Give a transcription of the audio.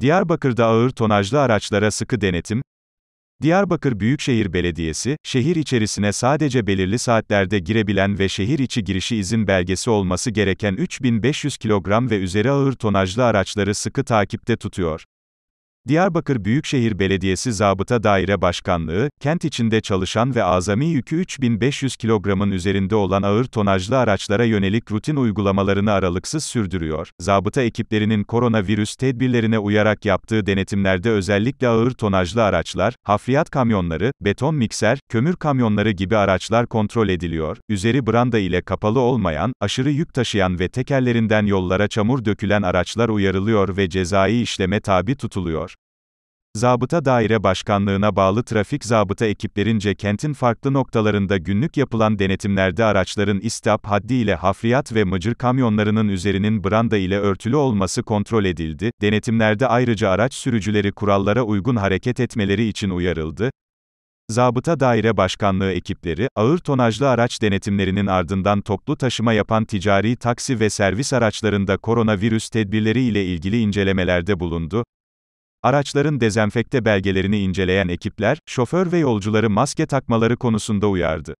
Diyarbakır'da ağır tonajlı araçlara sıkı denetim, Diyarbakır Büyükşehir Belediyesi, şehir içerisine sadece belirli saatlerde girebilen ve şehir içi girişi izin belgesi olması gereken 3500 kilogram ve üzeri ağır tonajlı araçları sıkı takipte tutuyor. Diyarbakır Büyükşehir Belediyesi Zabıta Daire Başkanlığı, kent içinde çalışan ve azami yükü 3500 kilogramın üzerinde olan ağır tonajlı araçlara yönelik rutin uygulamalarını aralıksız sürdürüyor. Zabıta ekiplerinin koronavirüs tedbirlerine uyarak yaptığı denetimlerde özellikle ağır tonajlı araçlar, hafriyat kamyonları, beton mikser, kömür kamyonları gibi araçlar kontrol ediliyor. Üzeri branda ile kapalı olmayan, aşırı yük taşıyan ve tekerlerinden yollara çamur dökülen araçlar uyarılıyor ve cezai işleme tabi tutuluyor. Zabıta Daire Başkanlığına bağlı trafik zabıta ekiplerince kentin farklı noktalarında günlük yapılan denetimlerde araçların istap haddi ile hafriyat ve mıcır kamyonlarının üzerinin branda ile örtülü olması kontrol edildi. Denetimlerde ayrıca araç sürücüleri kurallara uygun hareket etmeleri için uyarıldı. Zabıta Daire Başkanlığı ekipleri, ağır tonajlı araç denetimlerinin ardından toplu taşıma yapan ticari taksi ve servis araçlarında koronavirüs tedbirleri ile ilgili incelemelerde bulundu araçların dezenfekte belgelerini inceleyen ekipler, şoför ve yolcuları maske takmaları konusunda uyardı.